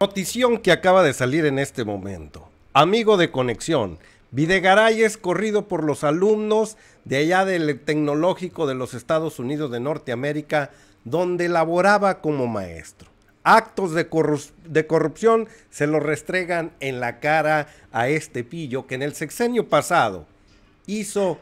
Notición que acaba de salir en este momento. Amigo de conexión, Videgaray es corrido por los alumnos de allá del Tecnológico de los Estados Unidos de Norteamérica, donde laboraba como maestro. Actos de, corrupción se lo restregan en la cara a este pillo que en el sexenio pasado hizo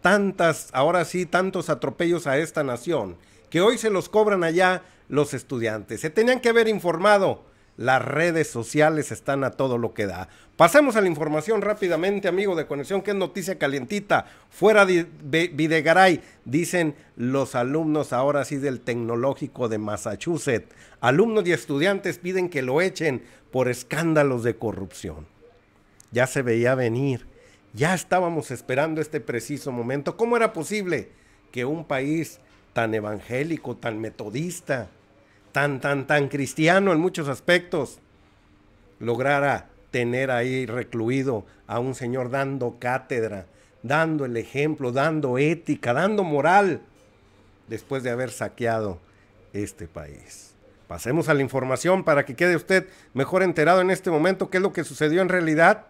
tantas, ahora sí, tantos atropellos a esta nación, que hoy se los cobran allá los estudiantes. Se tenían que haber informado las redes sociales están a todo lo que da. Pasemos a la información rápidamente, amigo de Conexión, que es noticia calientita. Fuera de Videgaray, dicen los alumnos ahora sí del Tecnológico de Massachusetts. Alumnos y estudiantes piden que lo echen por escándalos de corrupción. Ya se veía venir. Ya estábamos esperando este preciso momento. ¿Cómo era posible que un país tan evangélico, tan metodista, tan, tan, tan cristiano en muchos aspectos, lograra tener ahí recluido a un señor dando cátedra, dando el ejemplo, dando ética, dando moral, después de haber saqueado este país. Pasemos a la información para que quede usted mejor enterado en este momento qué es lo que sucedió en realidad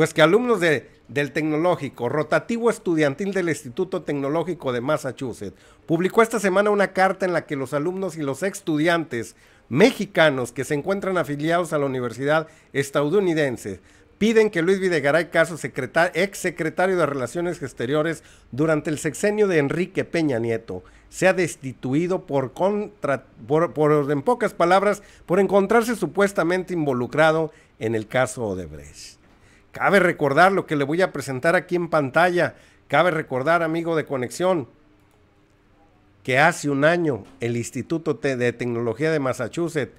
pues que alumnos del tecnológico, rotativo estudiantil del Instituto Tecnológico de Massachusetts, publicó esta semana una carta en la que los alumnos y los estudiantes mexicanos que se encuentran afiliados a la universidad estadounidense piden que Luis Videgaray Caso, exsecretario ex secretario de Relaciones Exteriores durante el sexenio de Enrique Peña Nieto, sea destituido por, contra, por en pocas palabras, por encontrarse supuestamente involucrado en el caso Odebrecht. Cabe recordar lo que le voy a presentar aquí en pantalla. Cabe recordar, amigo de conexión, que hace un año el Instituto de Tecnología de Massachusetts,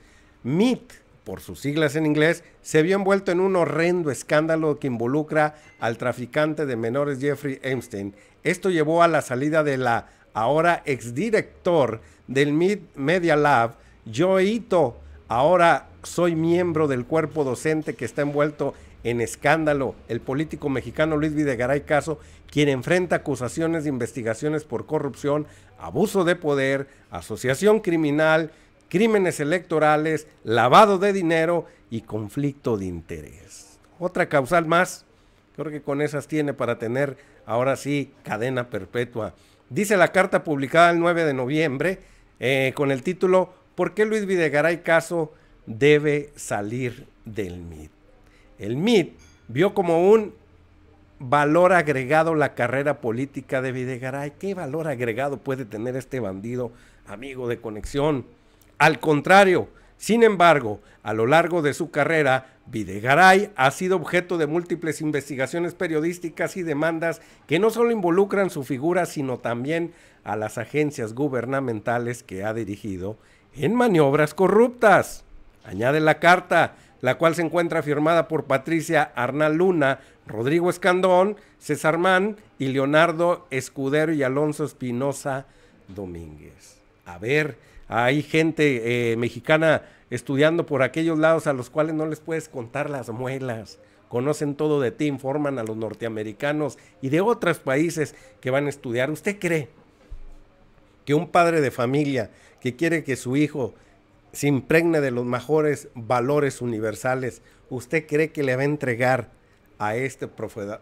MIT, por sus siglas en inglés, se vio envuelto en un horrendo escándalo que involucra al traficante de menores Jeffrey Epstein. Esto llevó a la salida de la ahora exdirector del MIT Media Lab, Joe Ito. Ahora soy miembro del cuerpo docente que está envuelto en en escándalo el político mexicano Luis Videgaray Caso, quien enfrenta acusaciones de investigaciones por corrupción, abuso de poder, asociación criminal, crímenes electorales, lavado de dinero y conflicto de interés. Otra causal más, creo que con esas tiene para tener ahora sí cadena perpetua. Dice la carta publicada el 9 de noviembre eh, con el título ¿Por qué Luis Videgaray Caso debe salir del mito? El MIT vio como un valor agregado la carrera política de Videgaray. ¿Qué valor agregado puede tener este bandido amigo de conexión? Al contrario, sin embargo, a lo largo de su carrera, Videgaray ha sido objeto de múltiples investigaciones periodísticas y demandas que no solo involucran su figura, sino también a las agencias gubernamentales que ha dirigido en maniobras corruptas. Añade la carta, la cual se encuentra firmada por Patricia Arnal Luna, Rodrigo Escandón, César Mann y Leonardo Escudero y Alonso Espinosa Domínguez. A ver, hay gente eh, mexicana estudiando por aquellos lados a los cuales no les puedes contar las muelas. Conocen todo de ti, informan a los norteamericanos y de otros países que van a estudiar. ¿Usted cree que un padre de familia que quiere que su hijo se impregna de los mejores valores universales, ¿usted cree que le va a entregar a este profesor,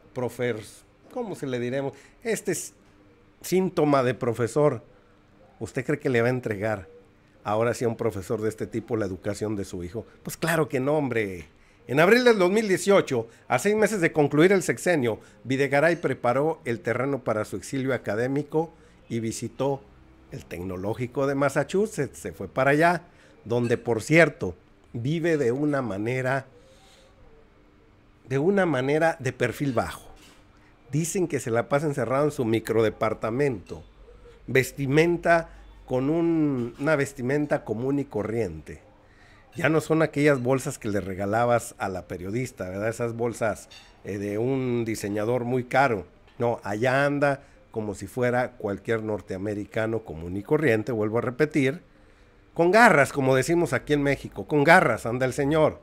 ¿cómo se le diremos? Este síntoma de profesor, ¿usted cree que le va a entregar ahora sí a un profesor de este tipo la educación de su hijo? Pues claro que no, hombre. En abril del 2018, a seis meses de concluir el sexenio, Videgaray preparó el terreno para su exilio académico y visitó el Tecnológico de Massachusetts, se fue para allá donde por cierto vive de una manera, de una manera de perfil bajo. Dicen que se la pasa encerrado en su microdepartamento, vestimenta con una vestimenta común y corriente. Ya no son aquellas bolsas que le regalabas a la periodista, ¿verdad? Esas bolsas eh, de un diseñador muy caro. No, allá anda como si fuera cualquier norteamericano común y corriente, vuelvo a repetir, con garras, como decimos aquí en México, con garras anda el señor.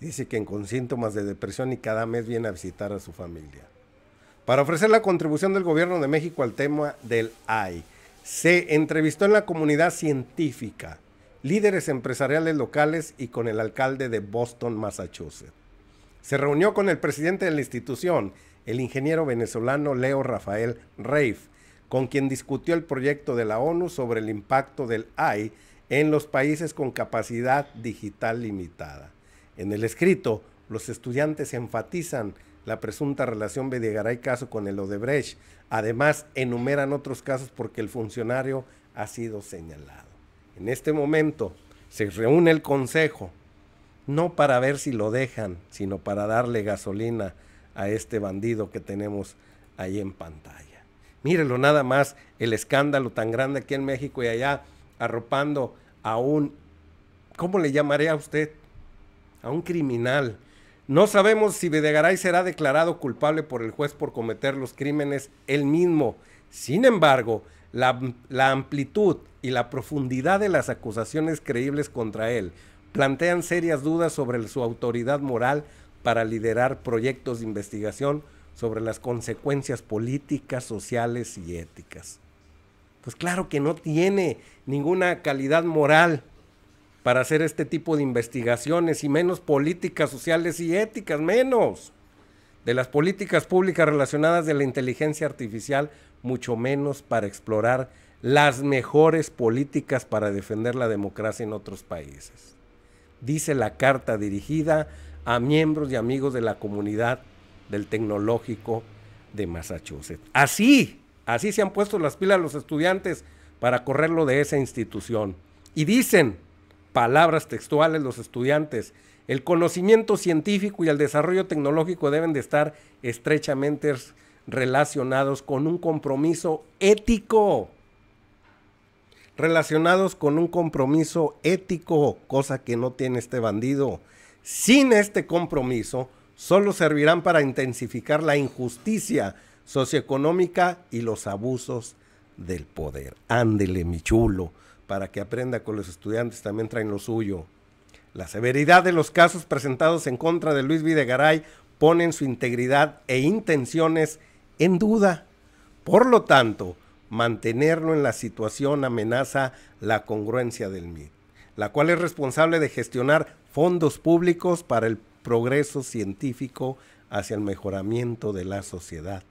Dice que con síntomas de depresión y cada mes viene a visitar a su familia. Para ofrecer la contribución del gobierno de México al tema del AI, se entrevistó en la comunidad científica, líderes empresariales locales y con el alcalde de Boston, Massachusetts. Se reunió con el presidente de la institución, el ingeniero venezolano Leo Rafael Reif, con quien discutió el proyecto de la ONU sobre el impacto del AI en los países con capacidad digital limitada. En el escrito, los estudiantes enfatizan la presunta relación bedigaray caso con el Odebrecht. Además, enumeran otros casos porque el funcionario ha sido señalado. En este momento se reúne el Consejo, no para ver si lo dejan, sino para darle gasolina a este bandido que tenemos ahí en pantalla. Mírelo nada más, el escándalo tan grande aquí en México y allá arropando a un, ¿cómo le llamaré a usted? A un criminal. No sabemos si Videgaray será declarado culpable por el juez por cometer los crímenes él mismo. Sin embargo, la amplitud y la profundidad de las acusaciones creíbles contra él plantean serias dudas sobre su autoridad moral para liderar proyectos de investigación sobre las consecuencias políticas, sociales y éticas. Pues claro que no tiene ninguna calidad moral para hacer este tipo de investigaciones y menos políticas sociales y éticas, menos de las políticas públicas relacionadas de la inteligencia artificial, mucho menos para explorar las mejores políticas para defender la democracia en otros países. Dice la carta dirigida a miembros y amigos de la comunidad del tecnológico de Massachusetts. Así, Así se han puesto las pilas los estudiantes para correrlo de esa institución. Y dicen, palabras textuales los estudiantes, el conocimiento científico y el desarrollo tecnológico deben de estar estrechamente relacionados con un compromiso ético. Relacionados con un compromiso ético, cosa que no tiene este bandido. Sin este compromiso, solo servirán para intensificar la injusticia socioeconómica y los abusos del poder. Ándele, mi chulo, para que aprenda con los estudiantes, también traen lo suyo. La severidad de los casos presentados en contra de Luis Videgaray ponen su integridad e intenciones en duda. Por lo tanto, mantenerlo en la situación amenaza la congruencia del MIT, la cual es responsable de gestionar fondos públicos para el progreso científico hacia el mejoramiento de la sociedad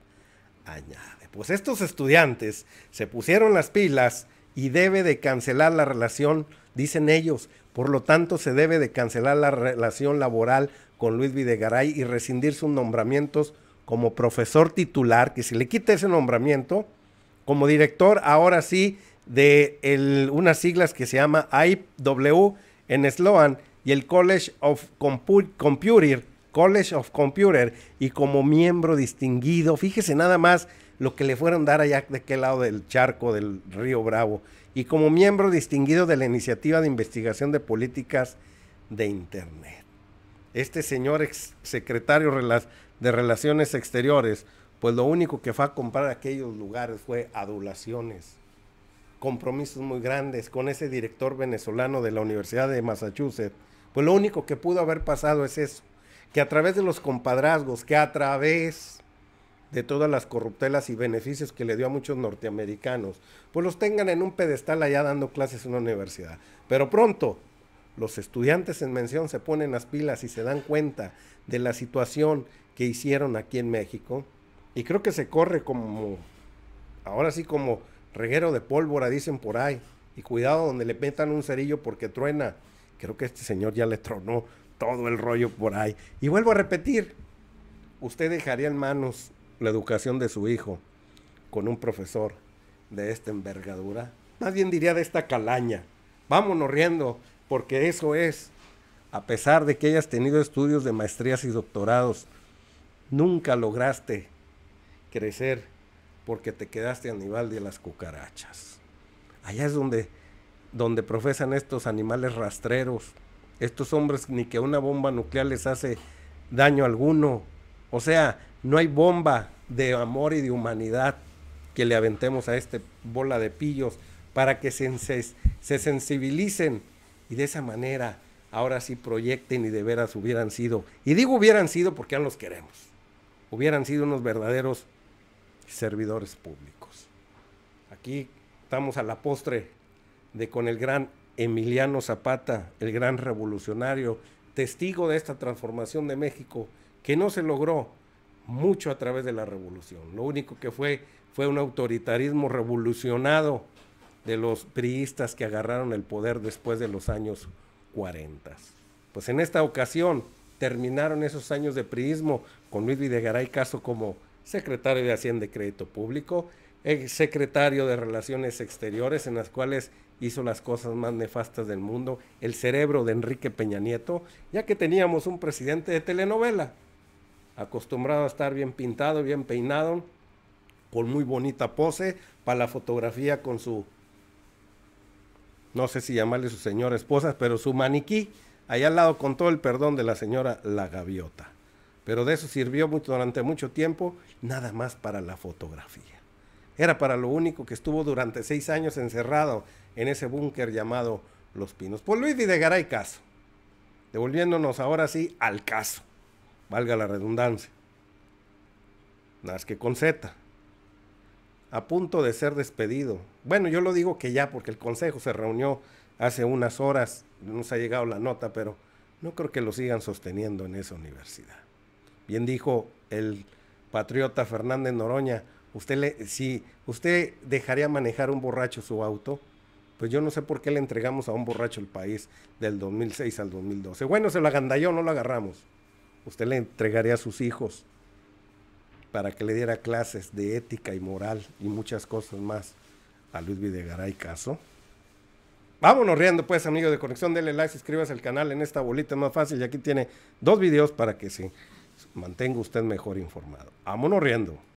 añade. Pues estos estudiantes se pusieron las pilas y debe de cancelar la relación, dicen ellos. Por lo tanto, se debe de cancelar la relación laboral con Luis Videgaray y rescindir sus nombramientos como profesor titular, que si le quita ese nombramiento, como director, ahora sí, de unas siglas que se llama IW en Sloan y el College of Computer College of Computer y como miembro distinguido. Fíjese nada más lo que le fueron dar allá de aquel lado del charco del río Bravo. Y como miembro distinguido de la iniciativa de investigación de políticas de Internet. Este señor ex secretario de Relaciones Exteriores, pues lo único que fue a comprar aquellos lugares fue adulaciones compromisos muy grandes con ese director venezolano de la Universidad de Massachusetts, pues lo único que pudo haber pasado es eso que a través de los compadrazgos, que a través de todas las corruptelas y beneficios que le dio a muchos norteamericanos, pues los tengan en un pedestal allá dando clases en una universidad. Pero pronto los estudiantes en mención se ponen las pilas y se dan cuenta de la situación que hicieron aquí en México. Y creo que se corre como, ahora sí como reguero de pólvora, dicen por ahí. Y cuidado donde le metan un cerillo porque truena. Creo que este señor ya le tronó todo el rollo por ahí. Y vuelvo a repetir, usted dejaría en manos la educación de su hijo con un profesor de esta envergadura. Más bien diría de esta calaña. Vámonos riendo, porque eso es, a pesar de que hayas tenido estudios de maestrías y doctorados, nunca lograste crecer porque te quedaste a nivel de las cucarachas. Allá es donde, donde profesan estos animales rastreros estos hombres ni que una bomba nuclear les hace daño alguno. O sea, no hay bomba de amor y de humanidad que le aventemos a este bola de pillos para que se, se sensibilicen y de esa manera ahora sí proyecten y de veras hubieran sido. Y digo hubieran sido porque ya los queremos. Hubieran sido unos verdaderos servidores públicos. Aquí estamos a la postre de con el gran Emiliano Zapata, el gran revolucionario, testigo de esta transformación de México, que no se logró mucho a través de la revolución. Lo único que fue fue un autoritarismo revolucionado de los priistas que agarraron el poder después de los años 40. Pues en esta ocasión terminaron esos años de priismo con Luis Videgaray Caso como secretario de Hacienda y Crédito Público, ex eh, secretario de Relaciones Exteriores, en las cuales hizo las cosas más nefastas del mundo, el cerebro de Enrique Peña Nieto, ya que teníamos un presidente de telenovela, acostumbrado a estar bien pintado, bien peinado, con muy bonita pose para la fotografía con su, no sé si llamarle su señora esposa, pero su maniquí, allá al lado con todo el perdón de la señora La Gaviota. Pero de eso sirvió durante mucho tiempo, nada más para la fotografía. Era para lo único que estuvo durante seis años encerrado en ese búnker llamado Los Pinos. Por Luis Videgaray Caso. Devolviéndonos ahora sí al caso. Valga la redundancia. que con Z. A punto de ser despedido. Bueno, yo lo digo que ya, porque el consejo se reunió hace unas horas. nos ha llegado la nota, pero no creo que lo sigan sosteniendo en esa universidad. Bien dijo el patriota Fernández Noroña Usted le, si usted dejaría manejar un borracho su auto, pues yo no sé por qué le entregamos a un borracho el país del 2006 al 2012. Bueno, se lo agandalló, no lo agarramos. Usted le entregaría a sus hijos para que le diera clases de ética y moral y muchas cosas más a Luis Videgaray Caso. Vámonos riendo pues, amigo de Conexión. Denle like, suscríbase al canal en esta bolita más fácil. Y aquí tiene dos videos para que se mantenga usted mejor informado. Vámonos riendo.